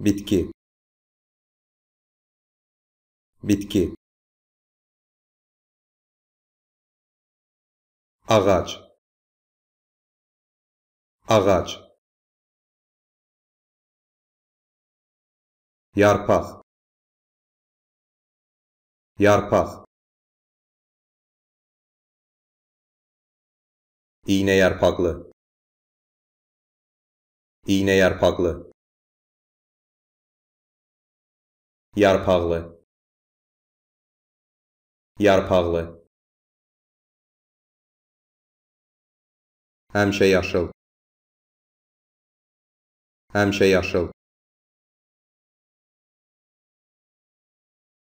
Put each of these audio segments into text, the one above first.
bitki bitki ağaç ağaç yarpaq yarpaq iğne yarpaklı iğne yarpaklı yarpaqlı yarpaqlı həmişə yaşıl həmişə yaşıl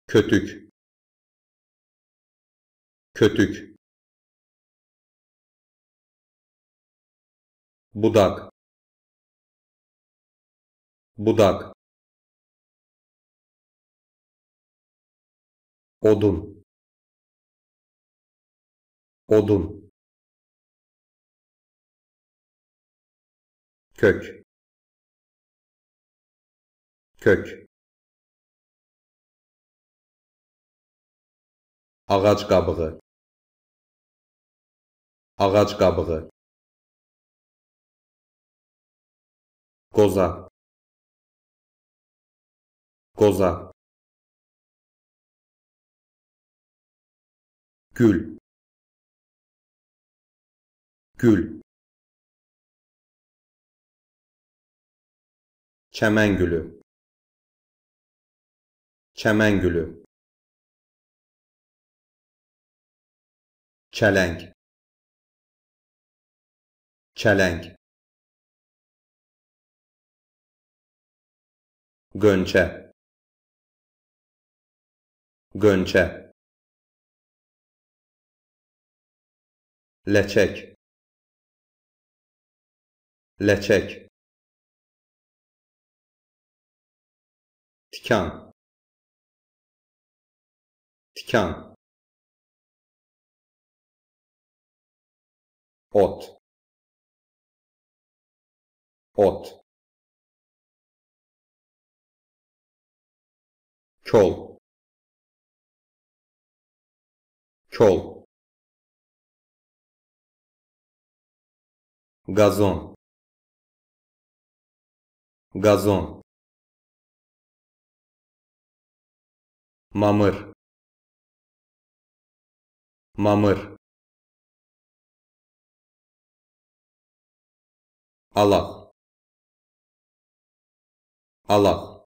kötük kötük budak budak odun odun kök kök ağaç qabığı ağaç qabığı qoza qoza Gül. Gül. Çəmən gülü. Çəmən gülü. Çələng. Çələng. Gönçə. Gönçə. leçek leçek tikan tikan ot ot kol kol Gazon Gazon Mamır Mamır Allah Allah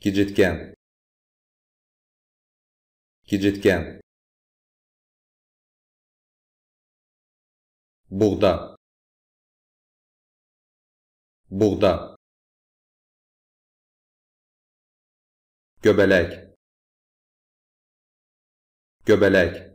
Gecitken Gecitken Burada. Burada. göbelek göbelek